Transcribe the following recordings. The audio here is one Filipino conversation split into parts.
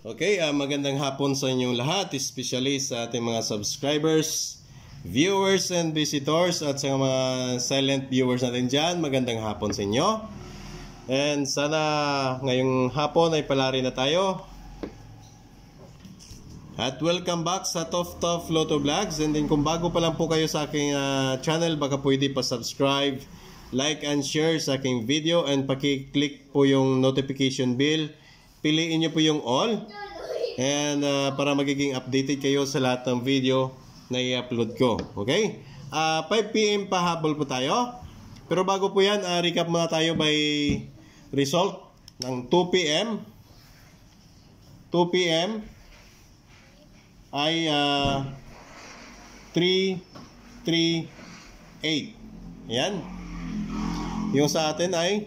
Okay, uh, magandang hapon sa inyong lahat, especially sa ating mga subscribers, viewers and visitors at sa mga silent viewers natin dyan. Magandang hapon sa inyo. And sana ngayong hapon ay palari na tayo. At welcome back sa Tof Tof Lotto Vlogs. And then kung bago pa lang po kayo sa aking uh, channel, baka pwede pa subscribe, like and share sa aking video and paki-click po yung notification bell piliin nyo po yung all. And uh, para magiging updated kayo sa lahat ng video na i-upload ko. Okay? Uh, 5pm pahabol po tayo. Pero bago po yan, uh, recap muna tayo by result ng 2pm. 2pm ay uh, 338. Ayan. Yung sa atin ay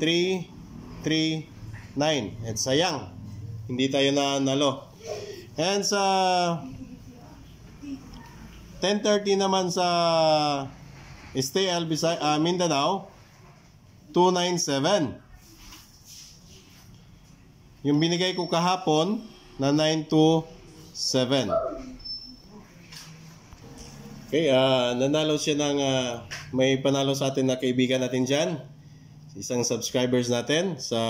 338. 9. At sayang, hindi tayo na nalo. And sa 10.30 naman sa Stay Albisay, uh, Mindanao, 297. Yung binigay ko kahapon na 927. Okay, uh, nanalo siya ng uh, may panalo sa atin na kaibigan natin dyan. Isang subscribers natin sa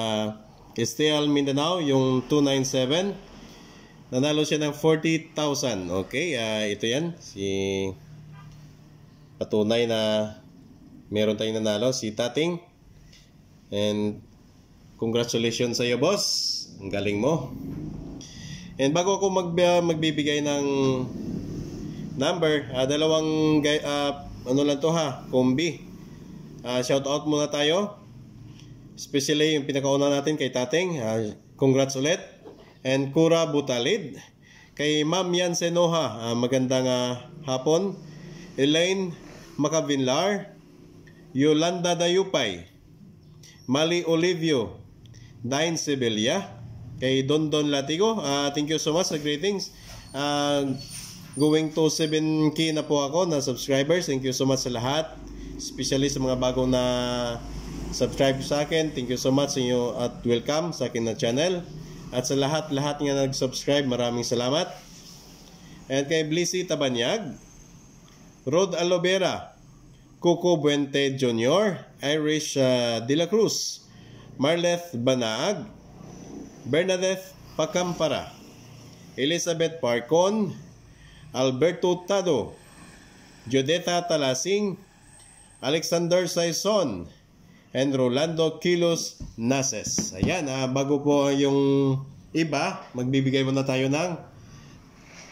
Estel Mindanao, yung 297. Nanalo siya ng 40,000. Okay, uh, ito yan. Si patunay na meron tayong nanalo, si Tating. And congratulations sa iyo, boss. Ang galing mo. And bago ako mag magbibigay ng number, uh, dalawang uh, ano lang to ha, kombi. Uh, shout out muna tayo Especially yung pinakauna natin kay Tating. Uh, ah, congrats ulit. And Kura Butalid. Kay Ma'am Yansenoha. Uh, ah, magandang uh, hapon. Elaine Macavinlar. Yolanda Dayupay. Mali Olivio. Dine Sibilia. Kay Don Don Latigo. Uh, thank you so much sa greetings. Uh, going to 7k na po ako na subscribers. Thank you so much sa lahat. Especially sa mga bagong na subscribe sa akin. Thank you so much sa inyo at welcome sa akin na channel. At sa lahat-lahat nga nag-subscribe, maraming salamat. And kay Blissy Tabanyag, Rod Alobera, Coco Buente Jr., Irish uh, De La Cruz, Marleth Banaag, Bernadette Pacampara, Elizabeth Parcon, Alberto Tado, Jodeta Talasing, Alexander Saison, and Rolando Kilos Nases. Ayan, ah, bago po yung iba, magbibigay muna tayo ng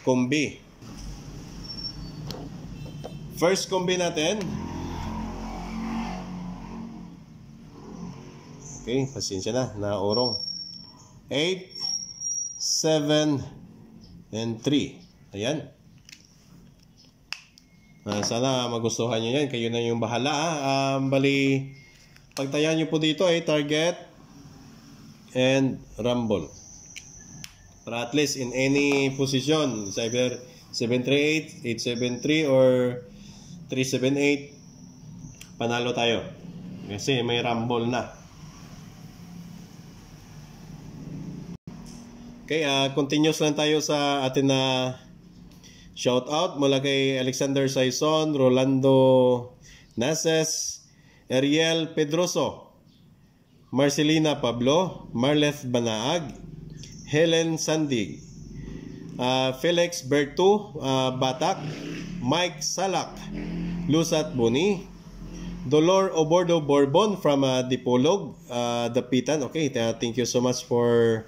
kombi. First kombi natin. Okay, pasensya na, naurong. 8, 7, and 3. Ayan. Uh, sana magustuhan nyo yan. Kayo na yung bahala. Ah. ah bali, Tagtayan nyo po dito ay eh, target and rumble. Para at least in any position, it's either 738, 873, or 378, panalo tayo. Kasi may rumble na. Okay, uh, continuous lang tayo sa atin na shout out mula kay Alexander Saison, Rolando Nases, Ariel Pedroso, Marcelina Pablo, Marleth Banaag, Helen Sandig, uh, Felix Bertu uh, ah, Batak, Mike Salak, Lusat Boni, Dolor Obordo Bourbon from uh, Dipolog, uh, Dapitan. Okay, thank you so much for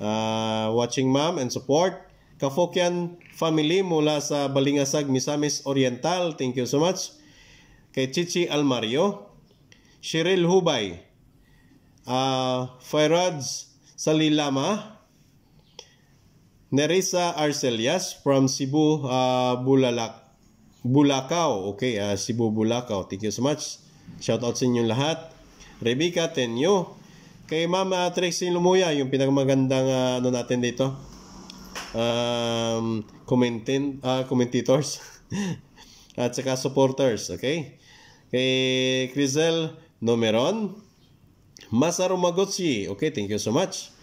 uh, watching ma'am and support. Kafokyan family mula sa Balingasag, Misamis Oriental. Thank you so much kay Chichi Almario, Cheryl Hubay, uh, ah, Fairads Salilama, Nerissa Arcelias from Cebu, uh, Bulalak, Bulacau. Okay, uh, Cebu, Bulacau. Thank you so much. Shout out sa inyong lahat. Rebecca Tenyo, kay Mama Trixie Lumuya, yung pinakamagandang uh, ano natin dito, um, commentin, uh, commentators, at saka supporters, okay? Kay eh, Crisel Nomeron. Masaru Magotsi. Okay, thank you so much.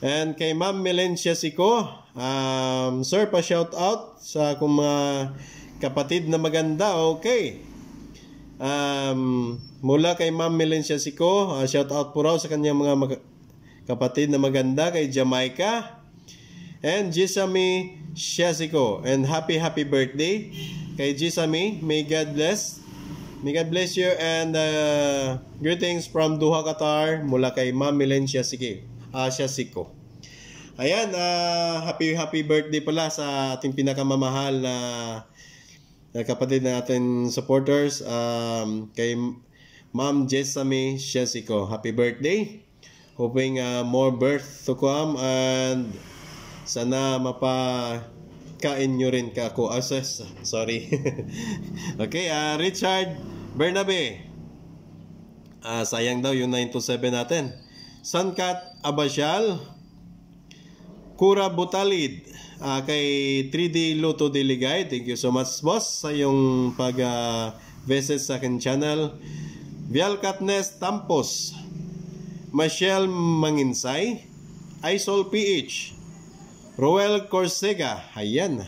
And kay Ma'am Melencia Sico, um, Sir, pa-shout out sa akong mga kapatid na maganda. Okay. Um, mula kay Ma'am Melencia Sico, uh, shout out po raw sa kanyang mga kapatid na maganda kay Jamaica. And Jisami Siasiko. And happy happy birthday kay Jisami. May God bless may God bless you and uh, greetings from Doha, Qatar mula kay Ma'am Milencia Sike. Uh, siya Ayan, uh, happy happy birthday pala sa ating pinakamamahal na uh, kapatid na ating supporters um, kay Ma'am Jessamy Shesiko. Happy birthday. Hoping uh, more birth to come and sana mapa kain nyo rin ka ako. Ah, sorry. okay, uh, Richard Bernabe, uh, sayang daw yung 9 natin. Sankat Abasyal, Kura Butalid, uh, kay 3D Luto Diligay. Thank you so much, boss, sa yung pag-visit ah, sa akin channel. Vial Katnes Tampos, Michelle Manginsay, Isol PH, Roel Corsega. Ayan.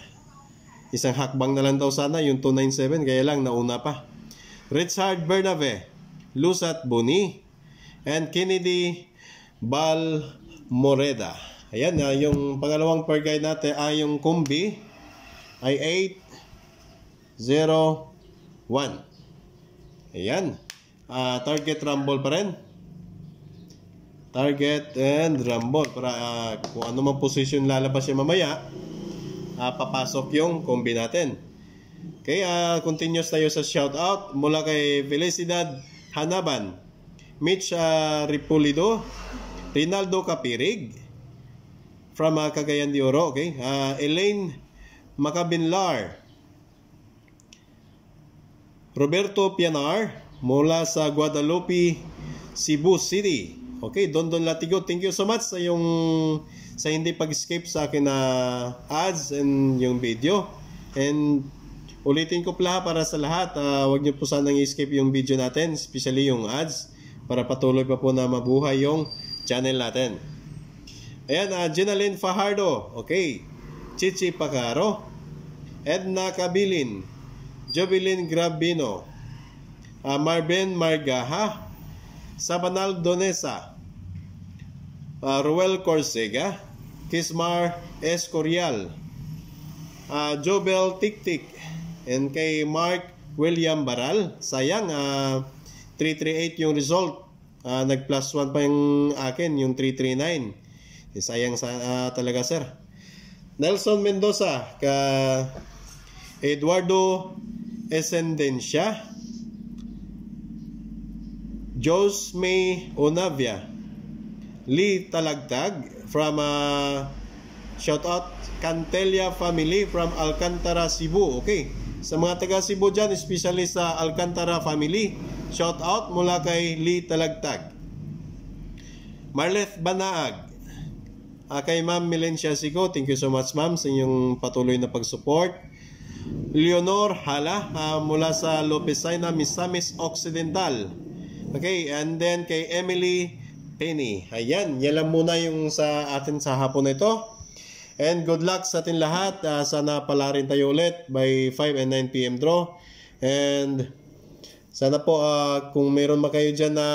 Isang hakbang na lang daw sana yung 297, kaya lang nauna pa. Richard Bernabe, Lusat Boni, and Kennedy Balmoreda. Ayan na, yung pangalawang per natin ay ah, yung kumbi ay 801. Ayan. Uh, target rumble pa rin. Target and rumble. Para uh, kung ano man position lalabas siya mamaya, uh, papasok yung kombi natin. Okay, uh, continuous tayo sa shoutout mula kay Felicidad Hanaban, Mitch uh, Ripulido, Rinaldo Capirig, from uh, Cagayan de Oro, okay? Uh, Elaine Macabinlar, Roberto Pianar, mula sa Guadalupe, Cebu City. Okay, Don Don Latigo, thank you so much sa yung sa hindi pag-skip sa akin na ads and yung video. And Ulitin ko pala para sa lahat, uh, ah, wag niyo po sanang i-skip yung video natin, especially yung ads, para patuloy pa po na mabuhay yung channel natin. Ayan, uh, Jenaline Fajardo, okay. Chichi Pacaro, Edna Kabilin, Jobilin Grabino, uh, ah, Marben Margaha, Sabanal Donesa, uh, Ruel Corsega, Kismar Escorial, uh, Jobel Tiktik, and kay Mark William Baral. Sayang, uh, ah, 338 yung result. Uh, ah, Nag-plus 1 pa yung akin, yung 339. Eh, sayang sa, uh, talaga, sir. Nelson Mendoza, ka Eduardo Escendencia, Jose May Onavia, Lee Talagtag from uh, shout out Cantelia family from Alcantara, Cebu. Okay. Sa mga taga Cebu dyan, especially sa Alcantara family, shout out mula kay Lee Talagtag. Marleth Banaag. Uh, kay Ma'am Milencia Sigo, thank you so much ma'am sa inyong patuloy na pag-support. Leonor Hala uh, mula sa Lopezina, Misamis Occidental. Okay, and then kay Emily Penny. Ayan, yan lang muna yung sa atin sa hapon na ito. And good luck sa atin lahat. Uh, sana pala rin tayo ulit by 5 and 9 p.m. draw. And sana po uh, kung meron ba kayo dyan na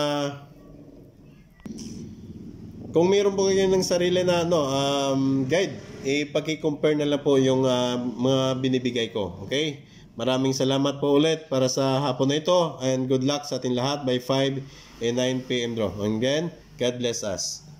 kung meron po kayo ng sarili na ano, um, guide, ipaki-compare na lang po yung uh, mga binibigay ko. Okay? Maraming salamat po ulit para sa hapon na ito and good luck sa atin lahat by 5 and 9 p.m. draw. And again, God bless us.